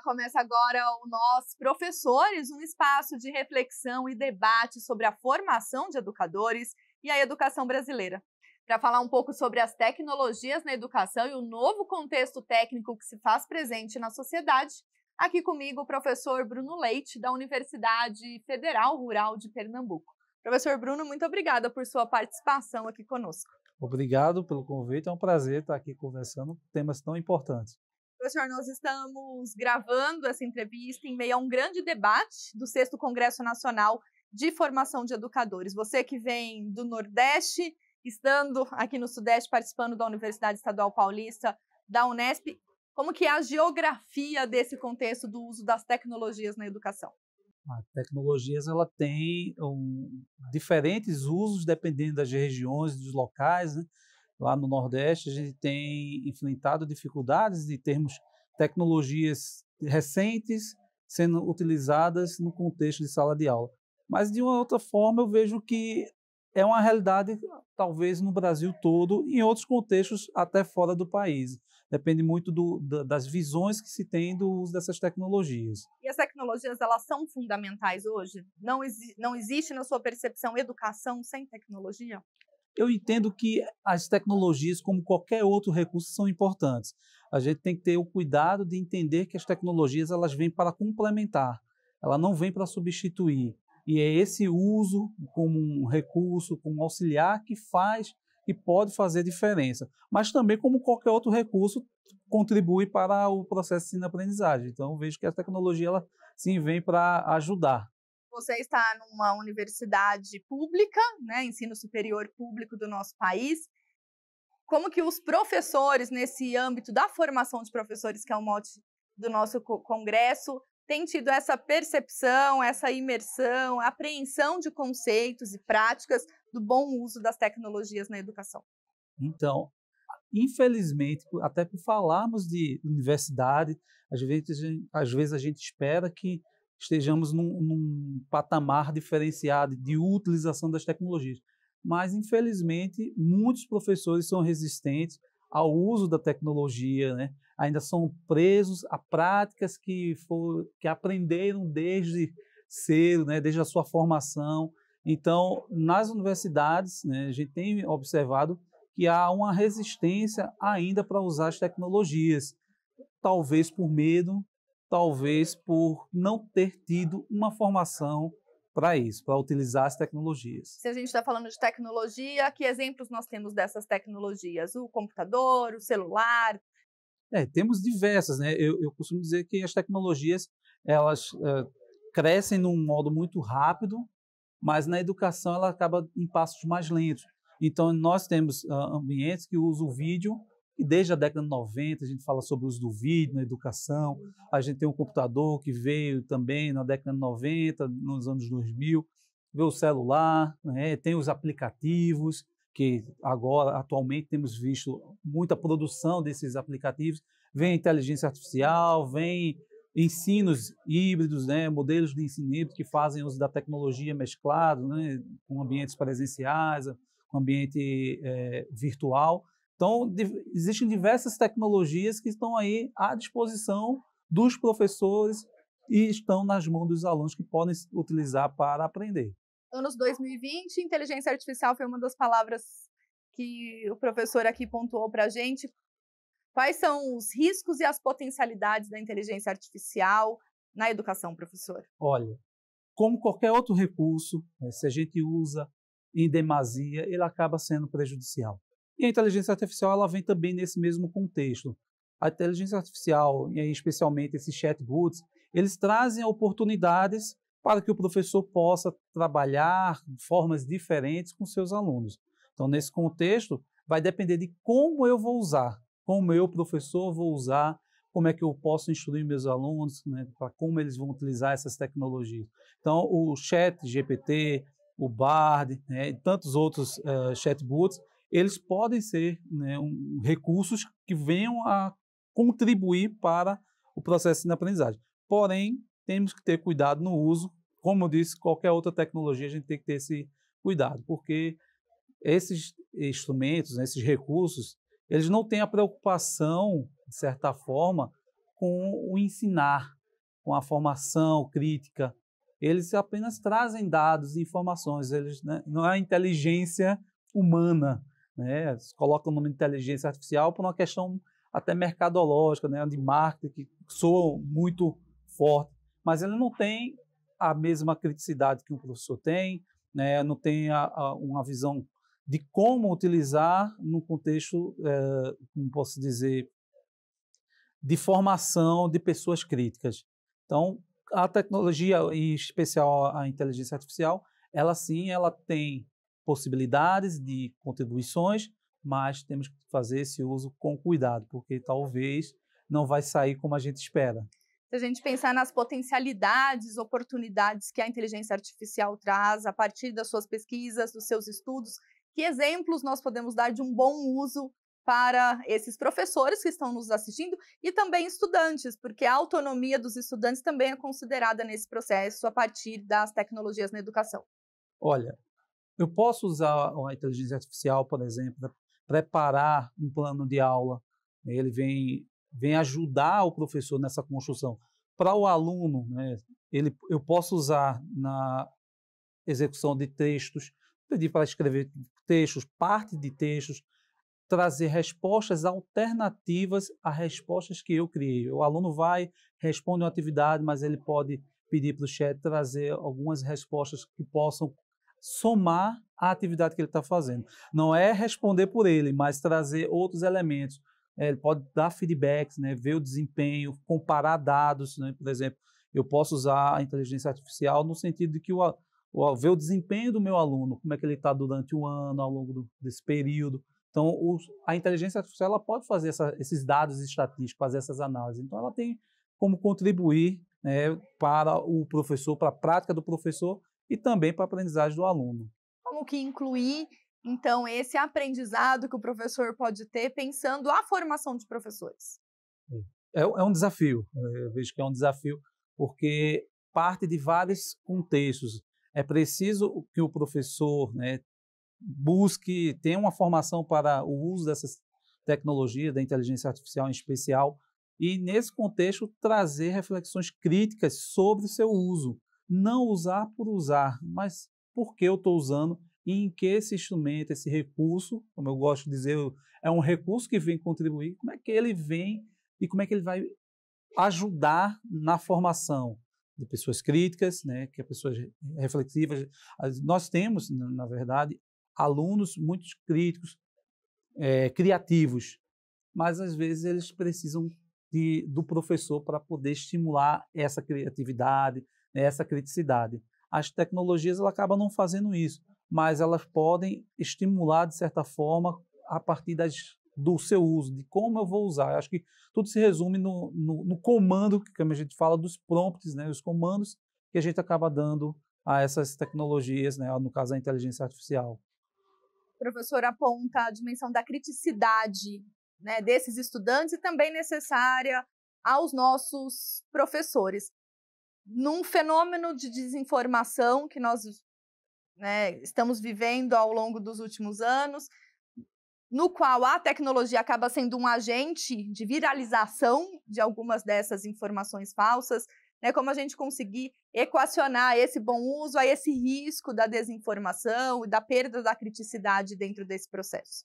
começa agora o Nós Professores, um espaço de reflexão e debate sobre a formação de educadores e a educação brasileira. Para falar um pouco sobre as tecnologias na educação e o novo contexto técnico que se faz presente na sociedade, aqui comigo o professor Bruno Leite, da Universidade Federal Rural de Pernambuco. Professor Bruno, muito obrigada por sua participação aqui conosco. Obrigado pelo convite, é um prazer estar aqui conversando temas tão importantes. Professor, nós estamos gravando essa entrevista em meio a um grande debate do 6 Congresso Nacional de Formação de Educadores. Você que vem do Nordeste, estando aqui no Sudeste, participando da Universidade Estadual Paulista, da Unesp, como que é a geografia desse contexto do uso das tecnologias na educação? As tecnologias ela tem um, diferentes usos dependendo das regiões, dos locais, né? lá no Nordeste, a gente tem enfrentado dificuldades de termos tecnologias recentes sendo utilizadas no contexto de sala de aula. Mas, de uma outra forma, eu vejo que é uma realidade, talvez, no Brasil todo e em outros contextos até fora do país. Depende muito do, das visões que se tem do uso dessas tecnologias. E as tecnologias, elas são fundamentais hoje? Não, exi não existe, na sua percepção, educação sem tecnologia? Eu entendo que as tecnologias, como qualquer outro recurso, são importantes. A gente tem que ter o cuidado de entender que as tecnologias elas vêm para complementar, ela não vem para substituir. E é esse uso como um recurso, como um auxiliar que faz e pode fazer diferença. Mas também, como qualquer outro recurso, contribui para o processo de ensino-aprendizagem. Então, vejo que a tecnologia ela, sim vem para ajudar você está numa universidade pública, né, ensino superior público do nosso país, como que os professores, nesse âmbito da formação de professores, que é o mote do nosso congresso, têm tido essa percepção, essa imersão, apreensão de conceitos e práticas do bom uso das tecnologias na educação? Então, infelizmente, até por falarmos de universidade, às vezes, às vezes a gente espera que estejamos num, num patamar diferenciado de utilização das tecnologias. Mas, infelizmente, muitos professores são resistentes ao uso da tecnologia, né? ainda são presos a práticas que, for, que aprenderam desde cedo, né? desde a sua formação. Então, nas universidades, né, a gente tem observado que há uma resistência ainda para usar as tecnologias, talvez por medo, talvez por não ter tido uma formação para isso, para utilizar as tecnologias. Se a gente está falando de tecnologia, que exemplos nós temos dessas tecnologias? O computador, o celular? É, temos diversas, né? Eu, eu costumo dizer que as tecnologias elas é, crescem num modo muito rápido, mas na educação ela acaba em passos mais lentos. Então nós temos uh, ambientes que usam o vídeo e desde a década de 90 a gente fala sobre o uso do vídeo na educação, a gente tem o um computador que veio também na década de 90, nos anos 2000, vem o celular, né? tem os aplicativos, que agora, atualmente, temos visto muita produção desses aplicativos, vem a inteligência artificial, vem ensinos híbridos, né? modelos de ensino híbrido que fazem uso da tecnologia mesclado, né? com ambientes presenciais, com ambiente é, virtual, então, existem diversas tecnologias que estão aí à disposição dos professores e estão nas mãos dos alunos que podem utilizar para aprender. Anos 2020, inteligência artificial foi uma das palavras que o professor aqui pontuou para a gente. Quais são os riscos e as potencialidades da inteligência artificial na educação, professor? Olha, como qualquer outro recurso, né, se a gente usa em demasia, ele acaba sendo prejudicial. E a inteligência artificial ela vem também nesse mesmo contexto. A inteligência artificial, e especialmente esses chatbots, eles trazem oportunidades para que o professor possa trabalhar formas diferentes com seus alunos. Então, nesse contexto, vai depender de como eu vou usar, como eu, professor, vou usar, como é que eu posso instruir meus alunos, né, para como eles vão utilizar essas tecnologias. Então, o chat GPT, o Bard, né, e tantos outros uh, chatbots, eles podem ser né, um, recursos que venham a contribuir para o processo de aprendizagem. Porém, temos que ter cuidado no uso. Como eu disse, qualquer outra tecnologia a gente tem que ter esse cuidado, porque esses instrumentos, né, esses recursos, eles não têm a preocupação, de certa forma, com o ensinar, com a formação crítica. Eles apenas trazem dados e informações, eles, né, não é a inteligência humana né? o nome inteligência artificial por uma questão até mercadológica, né? de marketing, que soa muito forte, mas ele não tem a mesma criticidade que um professor tem, né? não tem a, a, uma visão de como utilizar no contexto, é, como posso dizer, de formação de pessoas críticas. Então, a tecnologia, em especial a inteligência artificial, ela sim, ela tem possibilidades de contribuições, mas temos que fazer esse uso com cuidado, porque talvez não vai sair como a gente espera. Se a gente pensar nas potencialidades, oportunidades que a inteligência artificial traz a partir das suas pesquisas, dos seus estudos, que exemplos nós podemos dar de um bom uso para esses professores que estão nos assistindo e também estudantes, porque a autonomia dos estudantes também é considerada nesse processo a partir das tecnologias na educação. Olha, eu posso usar a inteligência artificial, por exemplo, para né, preparar um plano de aula. Né, ele vem, vem ajudar o professor nessa construção. Para o aluno, né, ele, eu posso usar na execução de textos, pedir para escrever textos, parte de textos, trazer respostas alternativas a respostas que eu criei. O aluno vai, responde uma atividade, mas ele pode pedir para o chat trazer algumas respostas que possam somar à atividade que ele está fazendo. Não é responder por ele, mas trazer outros elementos. É, ele pode dar feedbacks, né, ver o desempenho, comparar dados. Né? Por exemplo, eu posso usar a inteligência artificial no sentido de que o, o, ver o desempenho do meu aluno, como é que ele está durante o ano, ao longo do, desse período. Então, o, a inteligência artificial ela pode fazer essa, esses dados estatísticos, fazer essas análises. Então, ela tem como contribuir né, para o professor, para a prática do professor e também para a aprendizagem do aluno. Como que incluir, então, esse aprendizado que o professor pode ter pensando a formação de professores? É, é um desafio, eh, eu vejo que é um desafio, porque parte de vários contextos. É preciso que o professor né, busque, tenha uma formação para o uso dessas tecnologias, da inteligência artificial em especial, e, nesse contexto, trazer reflexões críticas sobre o seu uso não usar por usar, mas por que eu estou usando e em que esse instrumento, esse recurso, como eu gosto de dizer, é um recurso que vem contribuir, como é que ele vem e como é que ele vai ajudar na formação de pessoas críticas, né, que é pessoas reflexivas. Nós temos, na verdade, alunos muito críticos, é, criativos, mas às vezes eles precisam de, do professor para poder estimular essa criatividade, essa criticidade. As tecnologias ela acaba não fazendo isso, mas elas podem estimular de certa forma a partir das, do seu uso, de como eu vou usar. Eu acho que tudo se resume no, no, no comando, que a gente fala dos prompts, né, os comandos que a gente acaba dando a essas tecnologias, né, no caso a inteligência artificial. O professor aponta a dimensão da criticidade né, desses estudantes e também necessária aos nossos professores num fenômeno de desinformação que nós né, estamos vivendo ao longo dos últimos anos, no qual a tecnologia acaba sendo um agente de viralização de algumas dessas informações falsas, né, como a gente conseguir equacionar esse bom uso a esse risco da desinformação e da perda da criticidade dentro desse processo.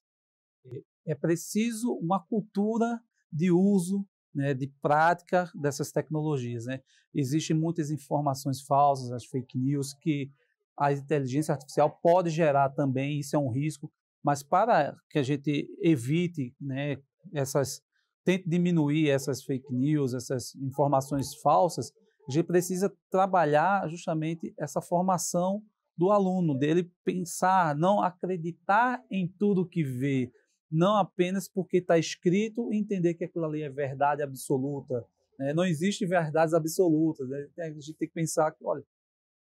É, é preciso uma cultura de uso né, de prática dessas tecnologias. Né? Existem muitas informações falsas, as fake news, que a inteligência artificial pode gerar também, isso é um risco, mas para que a gente evite né, essas, tente diminuir essas fake news, essas informações falsas, a gente precisa trabalhar justamente essa formação do aluno, dele pensar, não acreditar em tudo que vê, não apenas porque está escrito, entender que aquilo ali é verdade absoluta. Né? Não existe verdades absolutas. Né? A gente tem que pensar que, olha,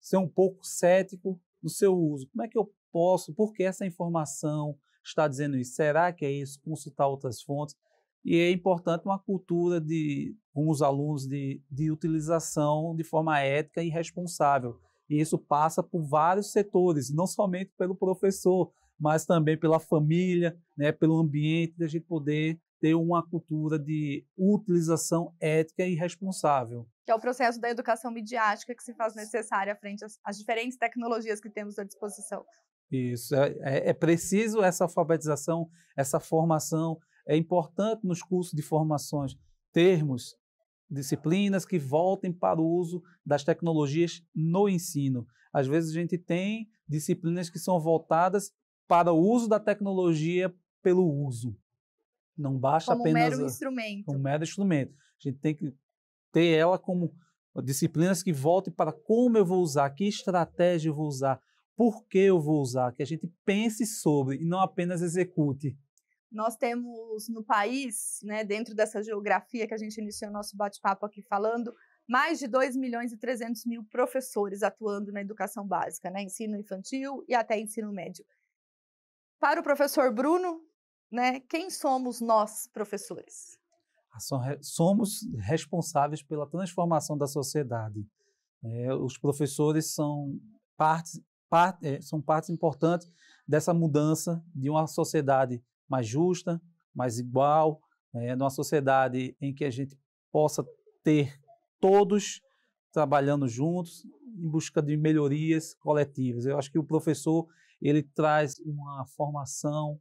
ser um pouco cético no seu uso. Como é que eu posso? Por que essa informação está dizendo isso? Será que é isso? Consultar outras fontes. E é importante uma cultura de, com os alunos de, de utilização de forma ética e responsável. E isso passa por vários setores, não somente pelo professor, mas também pela família, né, pelo ambiente, da gente poder ter uma cultura de utilização ética e responsável. Que é o processo da educação midiática que se faz necessária frente às, às diferentes tecnologias que temos à disposição. Isso, é, é, é preciso essa alfabetização, essa formação. É importante nos cursos de formações termos disciplinas que voltem para o uso das tecnologias no ensino. Às vezes a gente tem disciplinas que são voltadas para o uso da tecnologia pelo uso. Não basta como apenas. Como um mero instrumento. Um mero instrumento. A gente tem que ter ela como disciplinas que voltem para como eu vou usar, que estratégia eu vou usar, por que eu vou usar, que a gente pense sobre e não apenas execute. Nós temos no país, né, dentro dessa geografia que a gente iniciou nosso bate-papo aqui falando, mais de 2 milhões e 300 mil professores atuando na educação básica, né, ensino infantil e até ensino médio. Para o professor Bruno, né, quem somos nós, professores? Ah, somos responsáveis pela transformação da sociedade. É, os professores são partes é, são partes importantes dessa mudança de uma sociedade mais justa, mais igual, é, né, numa sociedade em que a gente possa ter todos trabalhando juntos em busca de melhorias coletivas. Eu acho que o professor ele traz uma formação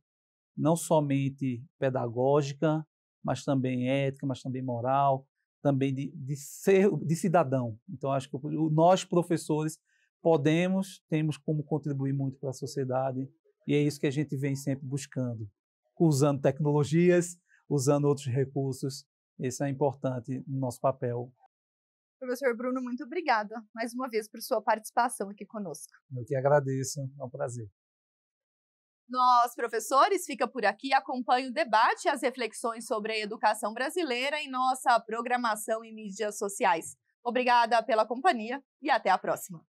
não somente pedagógica, mas também ética, mas também moral, também de, de ser de cidadão. Então acho que nós professores podemos, temos como contribuir muito para a sociedade e é isso que a gente vem sempre buscando, usando tecnologias, usando outros recursos. Isso é importante no nosso papel Professor Bruno, muito obrigada mais uma vez por sua participação aqui conosco. Eu que agradeço, é um prazer. Nós, professores, fica por aqui. Acompanhe o debate e as reflexões sobre a educação brasileira em nossa programação e mídias sociais. Obrigada pela companhia e até a próxima.